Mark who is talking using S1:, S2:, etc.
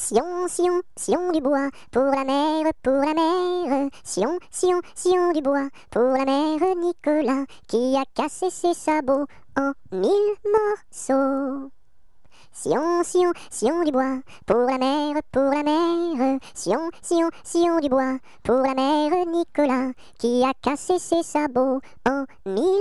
S1: Sion, Sion, Sion du bois, pour la mer, pour la mer. Sion, Sion, Sion du bois, pour la mère Nicolas, qui a cassé ses sabots en mille morceaux. Sion, Sion, Sion du bois, pour la mer, pour la mer. Sion, Sion, Sion du bois, pour la mère Nicolas, qui a cassé ses sabots en mille